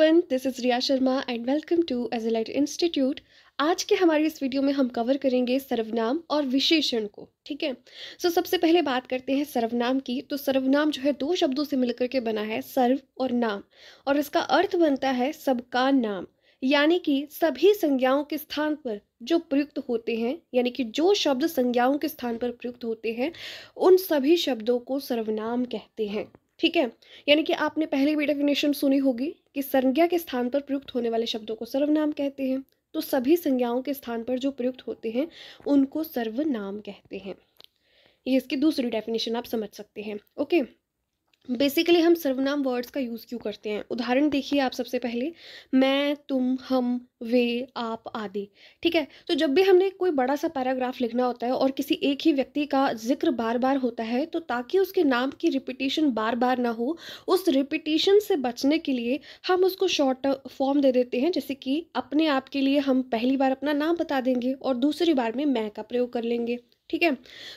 one this is Riya Sharma and welcome to Edgelight institute आज के हमारे इस वीडियो में हम कवर करेंगे सर्वनाम और विशेषण को ठीक है सो so, सबसे पहले बात करते हैं सर्वनाम की तो सर्वनाम जो है दो शब्दों से मिलकर के बना है सर्व और नाम और इसका अर्थ बनता है सबका नाम यानी कि सभी संज्ञाओं के स्थान पर जो प्रयुक्त होते हैं यानी कि जो शब्द संज्ञाओं के स्थान पर प्रयुक्त होते हैं उन सभी शब्दों को सर्वनाम कहते हैं ठीक है यानी कि आपने पहले भी डेफिनेशन सुनी होगी कि संज्ञा के स्थान पर प्रयुक्त होने वाले शब्दों को सर्वनाम कहते हैं तो सभी संज्ञाओं के स्थान पर जो प्रयुक्त होते हैं उनको सर्वनाम कहते हैं ये इसकी दूसरी डेफिनेशन आप समझ सकते हैं ओके बेसिकली हम सर्वनाम वर्ड्स का यूज़ क्यों करते हैं उदाहरण देखिए आप सबसे पहले मैं तुम हम वे आप आदि ठीक है तो जब भी हमने कोई बड़ा सा पैराग्राफ लिखना होता है और किसी एक ही व्यक्ति का जिक्र बार बार होता है तो ताकि उसके नाम की रिपीटेशन बार बार ना हो उस रिपीटेशन से बचने के लिए हम उसको शॉर्ट फॉर्म दे देते हैं जैसे कि अपने आप के लिए हम पहली बार अपना नाम बता देंगे और दूसरी बार में मैं का प्रयोग कर लेंगे ठीक है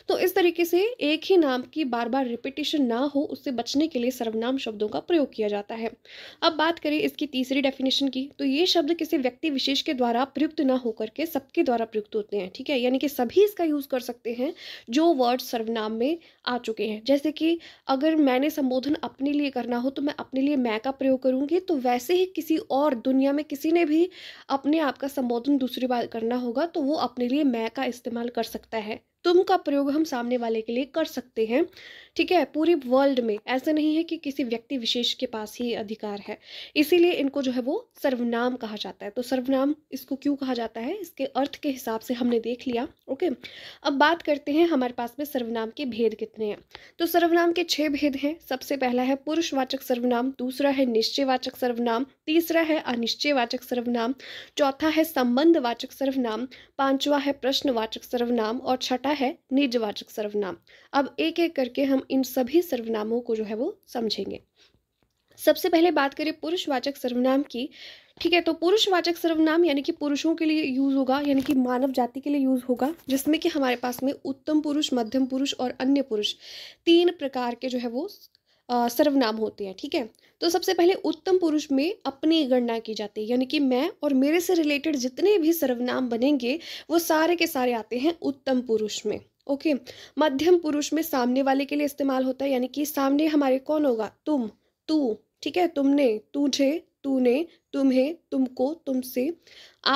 तो इस तरीके से एक ही नाम की बार बार रिपीटेशन ना हो उससे बचने के लिए सर्वनाम शब्दों का प्रयोग किया जाता है अब बात करें इसकी तीसरी डेफिनेशन की तो ये शब्द किसी व्यक्ति विशेष के द्वारा प्रयुक्त ना होकर के सबके द्वारा प्रयुक्त होते हैं ठीक है यानी कि सभी इसका यूज़ कर सकते हैं जो वर्ड सर्वनाम में आ चुके हैं जैसे कि अगर मैंने संबोधन अपने लिए करना हो तो मैं अपने लिए मैं का प्रयोग करूँगी तो वैसे ही किसी और दुनिया में किसी ने भी अपने आप का संबोधन दूसरी बार करना होगा तो वो अपने लिए मैं का इस्तेमाल कर सकता है तुम का प्रयोग हम सामने वाले के लिए कर सकते हैं ठीक है पूरे वर्ल्ड में ऐसा नहीं है कि किसी व्यक्ति विशेष के पास ही अधिकार है इसीलिए इनको जो है वो सर्वनाम कहा जाता है तो सर्वनाम इसको क्यों कहा जाता है इसके अर्थ के हिसाब से हमने देख लिया ओके अब बात करते हैं हमारे पास में सर्वनाम के भेद कितने हैं तो सर्वनाम के छः भेद हैं सबसे पहला है पुरुषवाचक सर्वनाम दूसरा है निश्चयवाचक सर्वनाम तीसरा है अनिश्चयवाचक सर्वनाम चौथा है संबंधवाचक सर्वनाम पांचवा है प्रश्नवाचक सर्वनाम और छठा है निजवाचक सर्वनाम अब एक एक करके हम इन सभी सर्वनामों को जो है वो समझेंगे सबसे पहले बात करें पुरुषवाचक सर्वनाम की ठीक है तो पुरुषवाचक सर्वनाम यानी कि पुरुषों के लिए यूज होगा यानी कि मानव जाति के लिए यूज होगा जिसमें कि हमारे पास में उत्तम पुरुष मध्यम पुरुष और अन्य पुरुष तीन प्रकार के जो है वो सर्वनाम होते हैं ठीक है तो सबसे पहले उत्तम पुरुष में अपनी गणना की जाती है यानी कि मैं और मेरे से रिलेटेड जितने भी सर्वनाम बनेंगे वो सारे के सारे आते हैं उत्तम पुरुष में ओके मध्यम पुरुष में सामने वाले के लिए इस्तेमाल होता है यानी कि सामने हमारे कौन होगा तुम तू ठीक है तुमने तुझे तूने तुम्हें तुमको तुमसे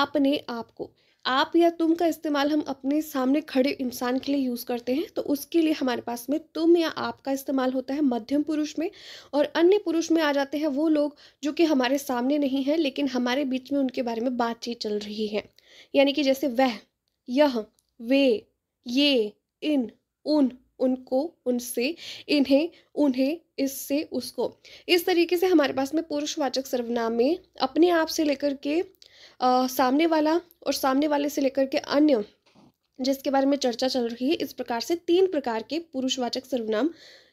आपने आपको आप या तुम का इस्तेमाल हम अपने सामने खड़े इंसान के लिए यूज़ करते हैं तो उसके लिए हमारे पास में तुम या आप का इस्तेमाल होता है मध्यम पुरुष में और अन्य पुरुष में आ जाते हैं वो लोग जो कि हमारे सामने नहीं हैं लेकिन हमारे बीच में उनके बारे में बातचीत चल रही है यानी कि जैसे वह यह वे ये इन उन उनको उनसे इन्हें उन्हें इससे उसको इस तरीके से हमारे पास में पुरुषवाचक सर्वनाम में अपने आप से लेकर के आ, सामने वाला और सामने वाले से लेकर के अन्य जिसके बारे में चर्चा चल रही है इस प्रकार से तीन प्रकार के पुरुषवाचक सर्वनाम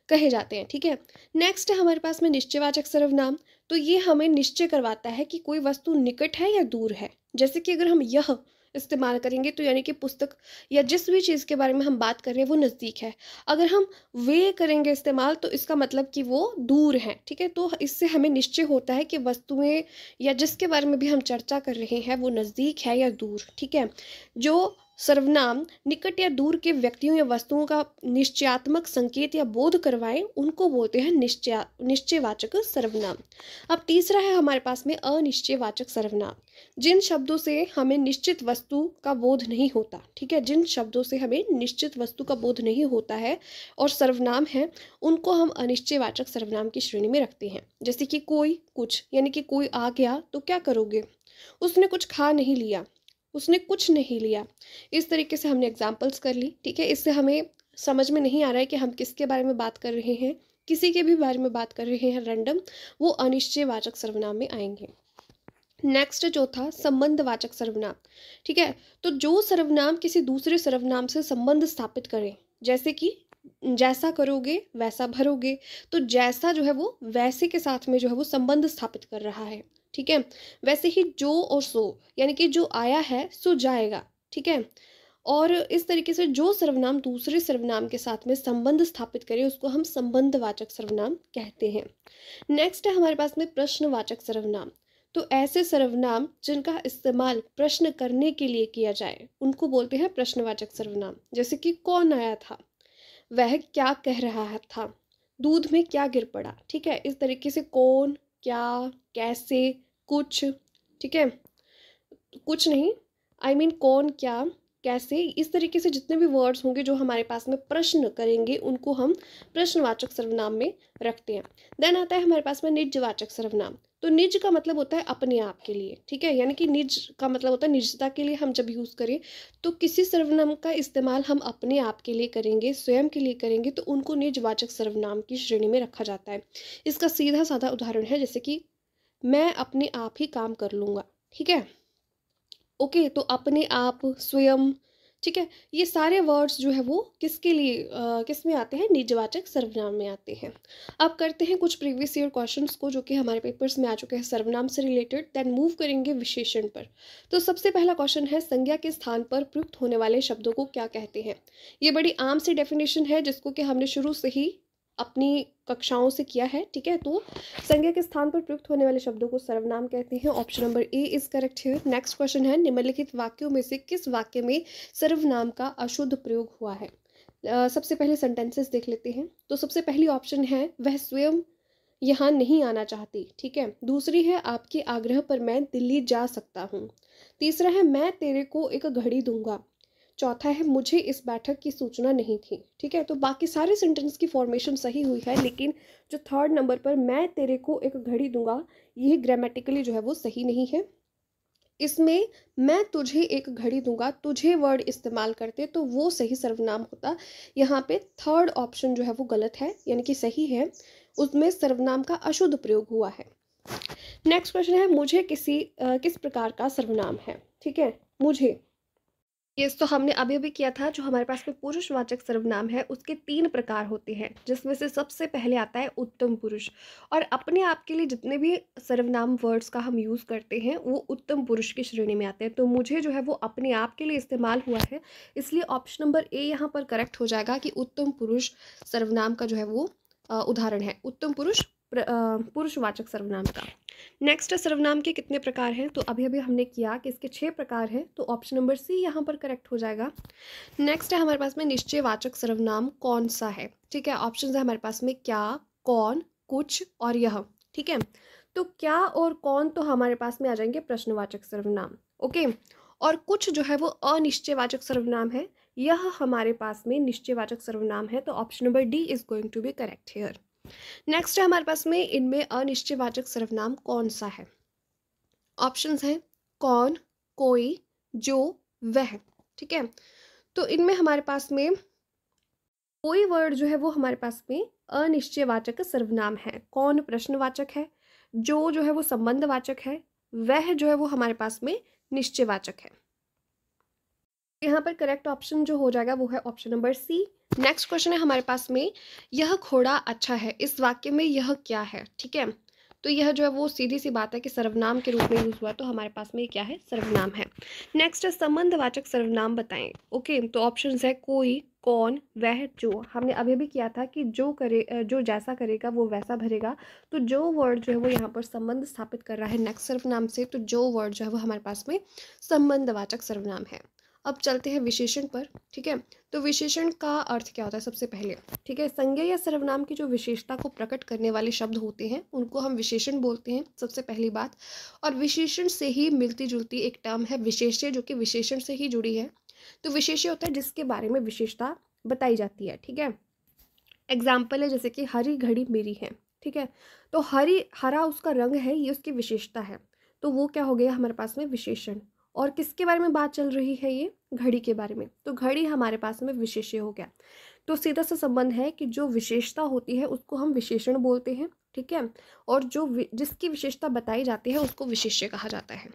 कहे जाते हैं ठीक है नेक्स्ट है हमारे पास में निश्चयवाचक सर्वनाम तो ये हमें निश्चय करवाता है कि कोई वस्तु निकट है या दूर है जैसे कि अगर हम यह इस्तेमाल करेंगे तो यानी कि पुस्तक या जिस भी चीज़ के बारे में हम बात कर रहे हैं वो नज़दीक है अगर हम वे करेंगे इस्तेमाल तो इसका मतलब कि वो दूर है ठीक है तो इससे हमें निश्चय होता है कि वस्तुएं या जिसके बारे में भी हम चर्चा कर रहे हैं वो नज़दीक है या दूर ठीक है जो सर्वनाम निकट या दूर के व्यक्तियों या वस्तुओं का निश्चयात्मक संकेत या बोध करवाएं उनको बोलते हैं निश्चया निश्चयवाचक सर्वनाम अब तीसरा है हमारे पास में अनिश्चयवाचक सर्वनाम जिन शब्दों से हमें निश्चित वस्तु का बोध नहीं होता ठीक है जिन शब्दों से हमें निश्चित वस्तु का बोध नहीं होता है और सर्वनाम है उनको हम अनिश्चयवाचक सर्वनाम की श्रेणी में रखते हैं जैसे कि कोई कुछ यानी कि कोई आ गया तो क्या करोगे उसने कुछ खा नहीं लिया उसने कुछ नहीं लिया इस तरीके से हमने एग्जाम्पल्स कर ली ठीक है इससे हमें समझ में नहीं आ रहा है कि हम किसके बारे में बात कर रहे हैं किसी के भी बारे में बात कर रहे हैं रैंडम वो अनिश्चयवाचक सर्वनाम में आएंगे नेक्स्ट जो था संबंधवाचक सर्वनाम ठीक है तो जो सर्वनाम किसी दूसरे सर्वनाम से संबंध स्थापित करें जैसे कि जैसा करोगे वैसा भरोगे तो जैसा जो है वो वैसे के साथ में जो है वो संबंध स्थापित कर रहा है ठीक है वैसे ही जो और सो यानी कि जो आया है सो जाएगा ठीक है और इस तरीके से जो सर्वनाम दूसरे सर्वनाम के साथ में संबंध स्थापित करे उसको हम संबंधवाचक सर्वनाम कहते हैं नेक्स्ट है हमारे पास में प्रश्नवाचक सर्वनाम तो ऐसे सर्वनाम जिनका इस्तेमाल प्रश्न करने के लिए किया जाए उनको बोलते हैं प्रश्नवाचक सर्वनाम जैसे कि कौन आया था वह क्या कह रहा था दूध में क्या गिर पड़ा ठीक है इस तरीके से कौन क्या कैसे कुछ ठीक है कुछ नहीं आई I मीन mean, कौन क्या कैसे इस तरीके से जितने भी वर्ड्स होंगे जो हमारे पास में प्रश्न करेंगे उनको हम प्रश्नवाचक सर्वनाम में रखते हैं देन आता है हमारे पास में निजवाचक सर्वनाम तो निज का मतलब होता है अपने आप के लिए ठीक है यानी कि निज का मतलब होता है निजता के लिए हम जब यूज़ करें तो किसी सर्वनाम का इस्तेमाल हम अपने आप के लिए करेंगे स्वयं के लिए करेंगे तो उनको निजवाचक सर्वनाम की श्रेणी में रखा जाता है इसका सीधा साधा उदाहरण है जैसे कि मैं अपने आप ही काम कर लूँगा ठीक है ओके तो अपने आप स्वयं ठीक है ये सारे वर्ड्स जो है वो किसके लिए आ, किस में आते हैं निजवाचक सर्वनाम में आते हैं अब करते हैं कुछ प्रीवियस ईयर क्वेश्चन को जो कि हमारे पेपर्स में आ चुके हैं सर्वनाम से रिलेटेड देन मूव करेंगे विशेषण पर तो सबसे पहला क्वेश्चन है संज्ञा के स्थान पर प्रयुक्त होने वाले शब्दों को क्या कहते हैं ये बड़ी आम सी डेफिनेशन है जिसको कि हमने शुरू से ही अपनी कक्षाओं से किया है ठीक है तो संज्ञा के स्थान पर प्रयुक्त होने वाले शब्दों को सर्वनाम कहते हैं option number A is correct है नेक्स्ट क्वेश्चन है निम्नलिखित वाक्यों में से किस वाक्य में सर्वनाम का अशुद्ध प्रयोग हुआ है uh, सबसे पहले सेंटेंसेस देख लेते हैं तो सबसे पहली ऑप्शन है वह स्वयं यहाँ नहीं आना चाहती ठीक है दूसरी है आपके आग्रह पर मैं दिल्ली जा सकता हूँ तीसरा है मैं तेरे को एक घड़ी दूंगा चौथा है मुझे इस बैठक की सूचना नहीं थी ठीक है तो बाकी सारे सेंटेंस की फॉर्मेशन सही हुई है लेकिन जो थर्ड नंबर पर मैं तेरे को एक घड़ी दूंगा यह ग्रामेटिकली जो है वो सही नहीं है इसमें मैं तुझे एक घड़ी दूंगा तुझे वर्ड इस्तेमाल करते तो वो सही सर्वनाम होता यहाँ पे थर्ड ऑप्शन जो है वो गलत है यानी कि सही है उसमें सर्वनाम का अशुद्ध प्रयोग हुआ है नेक्स्ट क्वेश्चन है मुझे किसी आ, किस प्रकार का सर्वनाम है ठीक है मुझे यस तो हमने अभी अभी किया था जो हमारे पास में पुरुषवाचक सर्वनाम है उसके तीन प्रकार होते हैं जिसमें से सबसे पहले आता है उत्तम पुरुष और अपने आप के लिए जितने भी सर्वनाम वर्ड्स का हम यूज़ करते हैं वो उत्तम पुरुष की श्रेणी में आते हैं तो मुझे जो है वो अपने आप के लिए इस्तेमाल हुआ है इसलिए ऑप्शन नंबर ए यहाँ पर करेक्ट हो जाएगा कि उत्तम पुरुष सर्वनाम का जो है वो उदाहरण है उत्तम पुरुष पुरुषवाचक सर्वनाम का नेक्स्ट सर्वनाम के कितने प्रकार हैं तो अभी अभी हमने किया कि इसके छः प्रकार हैं तो ऑप्शन नंबर सी यहाँ पर करेक्ट हो जाएगा नेक्स्ट है हमारे पास में निश्चयवाचक सर्वनाम कौन सा है ठीक है ऑप्शन है हमारे पास में क्या कौन कुछ और यह ठीक है तो क्या और कौन तो हमारे पास में आ जाएंगे प्रश्नवाचक सर्वनाम ओके और कुछ जो है वो अनिश्चयवाचक सर्वनाम है यह हमारे पास में निश्चयवाचक सर्वनाम है तो option number D is going to be correct here next है हमारे पास में इनमें अनिश्चयवाचक सर्वनाम कौन सा है ऑप्शन है कौन कोई जो वह ठीक है तो इनमें हमारे पास में कोई वर्ड जो है वो हमारे पास में अनिश्चयवाचक सर्वनाम है कौन प्रश्नवाचक है जो जो है वो संबंधवाचक है वह जो है वो हमारे पास में निश्चयवाचक है यहाँ पर करेक्ट ऑप्शन जो हो जाएगा वो है option number C next question है हमारे पास में यह घोड़ा अच्छा है इस वाक्य में यह क्या है ठीक है तो यह जो है वो सीधी सी बात है कि सर्वनाम के रूप में यूज़ हुआ तो हमारे पास में क्या है सर्वनाम है नेक्स्ट है संबंधवाचक सर्वनाम बताएं ओके तो ऑप्शन है कोई कौन वह जो हमने अभी भी किया था कि जो करे जो जैसा करेगा वो वैसा भरेगा तो जो वर्ड जो है वो यहाँ पर संबंध स्थापित कर रहा है नेक्स्ट सर्वनाम से तो जो वर्ड जो है वो हमारे पास में संबंधवाचक सर्वनाम है अब चलते हैं विशेषण पर ठीक है तो विशेषण का अर्थ क्या होता है सबसे पहले ठीक है संज्ञा या सर्वनाम की जो विशेषता को प्रकट करने वाले शब्द होते हैं उनको हम विशेषण बोलते हैं सबसे पहली बात और विशेषण से ही मिलती जुलती एक टर्म है विशेष्य जो कि विशेषण से ही जुड़ी है तो विशेष्य होता है जिसके बारे में विशेषता बताई जाती है ठीक है एग्जाम्पल है जैसे कि हरी घड़ी मेरी है ठीक है तो हरी हरा उसका रंग है ये उसकी विशेषता है तो वो क्या हो गया हमारे पास में विशेषण और किसके बारे में बात चल रही है ये घड़ी के बारे में तो घड़ी हमारे पास में विशेष्य हो गया तो सीधा सा संबंध है कि जो विशेषता होती है उसको हम विशेषण बोलते हैं ठीक है और जो जिसकी विशेषता बताई जाती है उसको विशेष्य कहा जाता है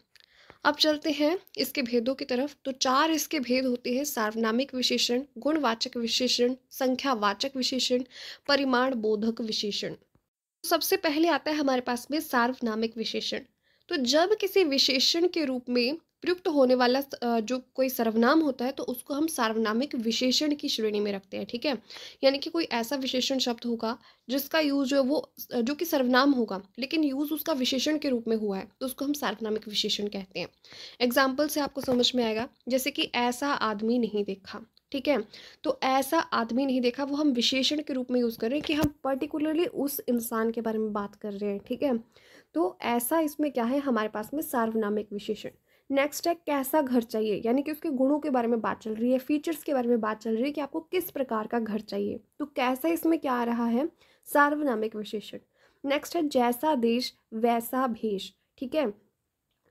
अब चलते हैं इसके भेदों की तरफ तो चार इसके भेद होते हैं सार्वनामिक विशेषण गुणवाचक विशेषण संख्यावाचक विशेषण परिमाण बोधक विशेषण तो सबसे पहले आता है हमारे पास में सार्वनामिक विशेषण तो जब किसी विशेषण के रूप में प्रयुक्त होने वाला जो कोई सर्वनाम होता है तो उसको हम सार्वनामिक विशेषण की श्रेणी में रखते हैं ठीक है यानी कि कोई ऐसा विशेषण शब्द होगा जिसका यूज जो वो जो कि सर्वनाम होगा लेकिन यूज उसका विशेषण के रूप में हुआ है तो उसको हम सार्वनामिक विशेषण कहते हैं एग्जाम्पल से आपको समझ में आएगा जैसे कि ऐसा आदमी नहीं देखा ठीक है तो ऐसा आदमी नहीं देखा वो हम विशेषण के रूप में यूज़ कर रहे हैं कि हम पर्टिकुलरली उस इंसान के बारे में बात कर रहे हैं ठीक है तो ऐसा इसमें क्या है हमारे पास में सार्वनामिक विशेषण नेक्स्ट है कैसा घर चाहिए यानी कि उसके गुणों के बारे में बात चल रही है फीचर्स के बारे में बात चल रही है कि आपको किस प्रकार का घर चाहिए तो कैसा इसमें क्या आ रहा है सार्वनामिक विशेषण नेक्स्ट है जैसा देश वैसा भेष ठीक है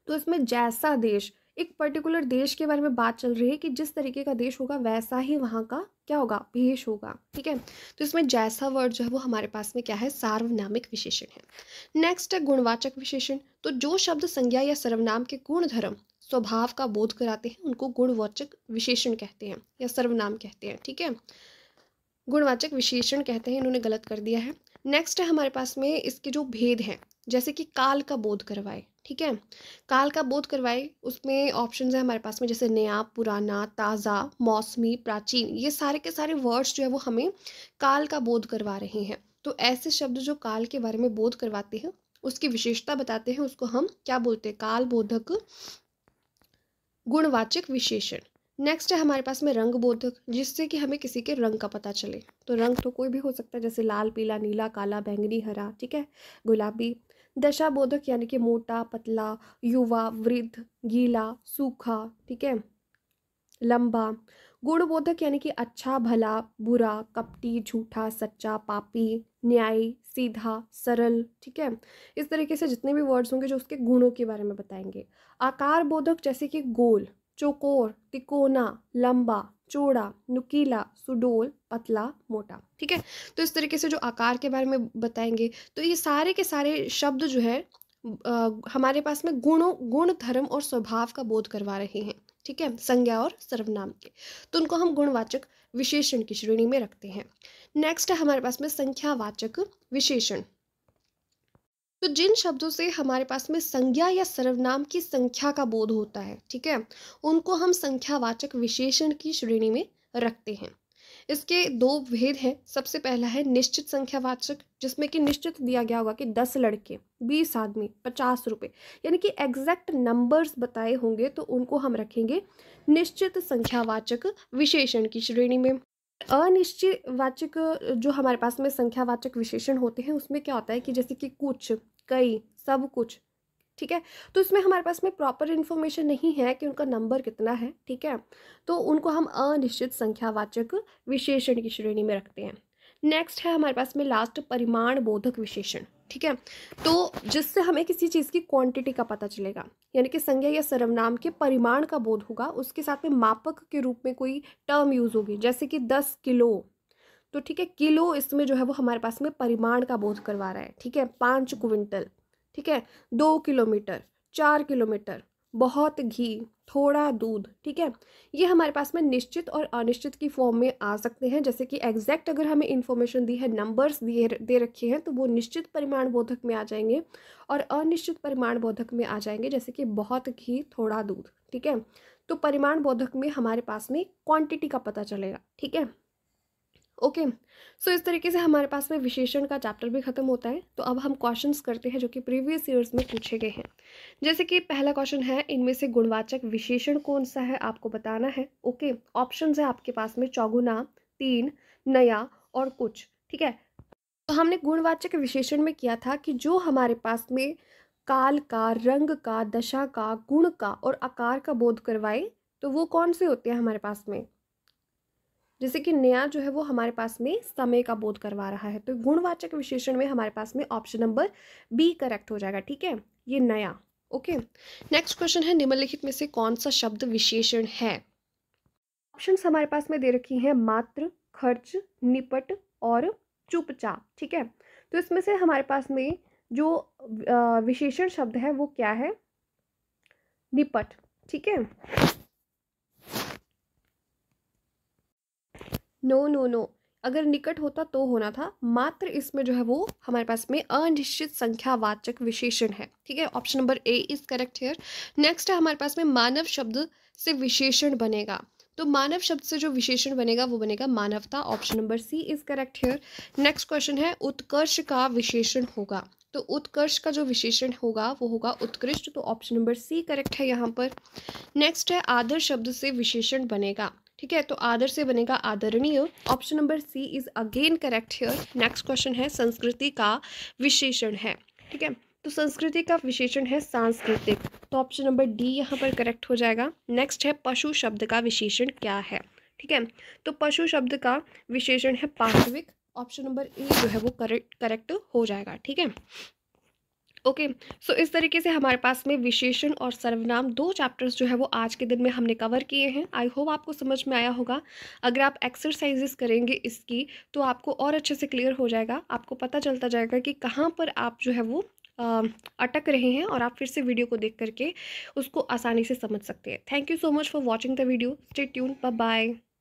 तो इसमें जैसा देश एक पर्टिकुलर देश के बारे में बात चल रही है कि जिस तरीके का देश होगा वैसा ही वहाँ का क्या होगा भेष होगा ठीक है तो इसमें जैसा वर्ड जो है वो हमारे पास में क्या है सार्वनामिक विशेषण है नेक्स्ट है गुणवाचक विशेषण तो जो शब्द संज्ञा या सर्वनाम के गुण धर्म स्वभाव का बोध कराते हैं उनको गुणवाचक विशेषण कहते हैं या सर्वनाम कहते हैं ठीक है गुणवाचक विशेषण कहते हैं इन्होंने गलत कर दिया है नेक्स्ट है हमारे पास में इसके जो भेद हैं जैसे कि काल का बोध करवाए ठीक है काल का बोध करवाए उसमें ऑप्शन है हमारे पास में जैसे नया पुराना ताज़ा मौसमी प्राचीन ये सारे के सारे वर्ड्स जो है वो हमें काल का बोध करवा रहे हैं तो ऐसे शब्द जो काल के बारे में बोध करवाते हैं उसकी विशेषता बताते हैं उसको हम क्या बोलते हैं काल बोधक गुणवाचक विशेषण नेक्स्ट है हमारे पास में रंग बोधक जिससे कि हमें किसी के रंग का पता चले तो रंग तो कोई भी हो सकता है जैसे लाल पीला नीला काला बैंगनी हरा ठीक है गुलाबी दशा बोधक यानी कि मोटा पतला युवा वृद्ध गीला सूखा ठीक है लंबा गुण बोधक यानी कि अच्छा भला बुरा कपटी झूठा सच्चा पापी न्यायी सीधा सरल ठीक है इस तरीके से जितने भी वर्ड्स होंगे जो उसके गुणों के बारे में बताएंगे आकार बोधक जैसे कि गोल चौकोर तिकोना लंबा चौड़ा नुकीला सुडोल पतला मोटा ठीक है तो इस तरीके से जो आकार के बारे में बताएंगे तो ये सारे के सारे शब्द जो है आ, हमारे पास में गुणों गुण धर्म और स्वभाव का बोध करवा रहे हैं ठीक है संज्ञा और सर्वनाम के तो उनको हम गुणवाचक विशेषण की श्रेणी में रखते हैं नेक्स्ट है हमारे पास में संख्यावाचक विशेषण तो जिन शब्दों से हमारे पास में संज्ञा या सर्वनाम की संख्या का बोध होता है ठीक है उनको हम संख्यावाचक विशेषण की श्रेणी में रखते हैं इसके दो भेद हैं सबसे पहला है निश्चित संख्यावाचक जिसमें कि निश्चित दिया गया होगा कि दस लड़के बीस आदमी पचास रुपये यानी कि एग्जैक्ट नंबर्स बताए होंगे तो उनको हम रखेंगे निश्चित संख्यावाचक विशेषण की श्रेणी में अनिश्चित वाचक जो हमारे पास में संख्यावाचक विशेषण होते हैं उसमें क्या होता है कि जैसे कि कुछ कई सब कुछ ठीक है तो इसमें हमारे पास में प्रॉपर इन्फॉर्मेशन नहीं है कि उनका नंबर कितना है ठीक है तो उनको हम अनिश्चित संख्यावाचक विशेषण की श्रेणी में रखते हैं नेक्स्ट है हमारे पास में लास्ट परिमाण बोधक विशेषण ठीक है तो जिससे हमें किसी चीज़ की क्वांटिटी का पता चलेगा यानी कि संज्ञा या सर्वनाम के परिमाण का बोध होगा उसके साथ में मापक के रूप में कोई टर्म यूज़ होगी जैसे कि दस किलो तो ठीक है किलो इसमें जो है वो हमारे पास में परिमाण का बोध करवा रहा है ठीक है पाँच क्विंटल ठीक है दो किलोमीटर चार किलोमीटर बहुत घी थोड़ा दूध ठीक है ये हमारे पास में निश्चित और अनिश्चित की फॉर्म में आ सकते हैं जैसे कि एग्जैक्ट अगर हमें इन्फॉर्मेशन दी है नंबर्स दिए दे रखे हैं तो वो निश्चित परिमाण बोधक में आ जाएंगे और अनिश्चित परिमाण बोधक में आ जाएंगे जैसे कि बहुत घी थोड़ा दूध ठीक है तो परिमाण बोधक में हमारे पास में क्वांटिटी का पता चलेगा ठीक है ओके सो इस तरीके से हमारे पास में विशेषण का चैप्टर भी खत्म होता है तो अब हम क्वेश्चंस करते हैं जो कि प्रीवियस ईयर्स में पूछे गए हैं जैसे कि पहला क्वेश्चन है इनमें से गुणवाचक विशेषण कौन सा है आपको बताना है ओके ऑप्शन है आपके पास में चौगुना तीन नया और कुछ ठीक है तो हमने गुणवाचक विशेषण में किया था कि जो हमारे पास में काल का रंग का दशा का गुण का और आकार का बोध करवाए तो वो कौन से होते हैं हमारे पास में जैसे कि नया जो है वो हमारे पास में समय का बोध करवा रहा है तो गुणवाचक विशेषण में हमारे पास में ऑप्शन नंबर बी करेक्ट हो जाएगा ठीक है ये नया ओके नेक्स्ट क्वेश्चन है निम्नलिखित में से कौन सा शब्द विशेषण है ऑप्शन हमारे पास में दे रखी है मात्र खर्च निपट और चुपचाप ठीक है तो इसमें से हमारे पास में जो विशेषण शब्द है वो क्या है निपट ठीक है नो नो नो अगर निकट होता तो होना था मात्र इसमें जो है वो हमारे पास में अनिश्चित संख्यावाचक विशेषण है ठीक है option number A is correct here next है हमारे पास में मानव शब्द से विशेषण बनेगा तो मानव शब्द से जो विशेषण बनेगा वो बनेगा मानवता option number C is correct here next question है उत्कर्ष का विशेषण होगा तो उत्कर्ष का जो विशेषण होगा वो होगा उत्कृष्ट तो ऑप्शन नंबर सी करेक्ट है यहाँ पर नेक्स्ट है आदर शब्द से विशेषण बनेगा ठीक है तो आदर से बनेगा आदरणीय option number C is again correct here next question है संस्कृति का विशेषण है ठीक है तो संस्कृति का विशेषण है सांस्कृतिक तो ऑप्शन नंबर डी यहाँ पर करेक्ट हो जाएगा नेक्स्ट है पशु शब्द का विशेषण क्या है ठीक है तो पशु शब्द का विशेषण है पार्श्विक ऑप्शन नंबर ए जो है वो करेक्ट करेक्ट हो जाएगा ठीक है ओके सो इस तरीके से हमारे पास में विशेषण और सर्वनाम दो चैप्टर्स जो है वो आज के दिन में हमने कवर किए हैं आई होप आपको समझ में आया होगा अगर आप एक्सरसाइजेस करेंगे इसकी तो आपको और अच्छे से क्लियर हो जाएगा आपको पता चलता जाएगा कि कहाँ पर आप जो है वो अटक रहे हैं और आप फिर से वीडियो को देख करके उसको आसानी से समझ सकते हैं thank you so much for watching the video stay tuned bye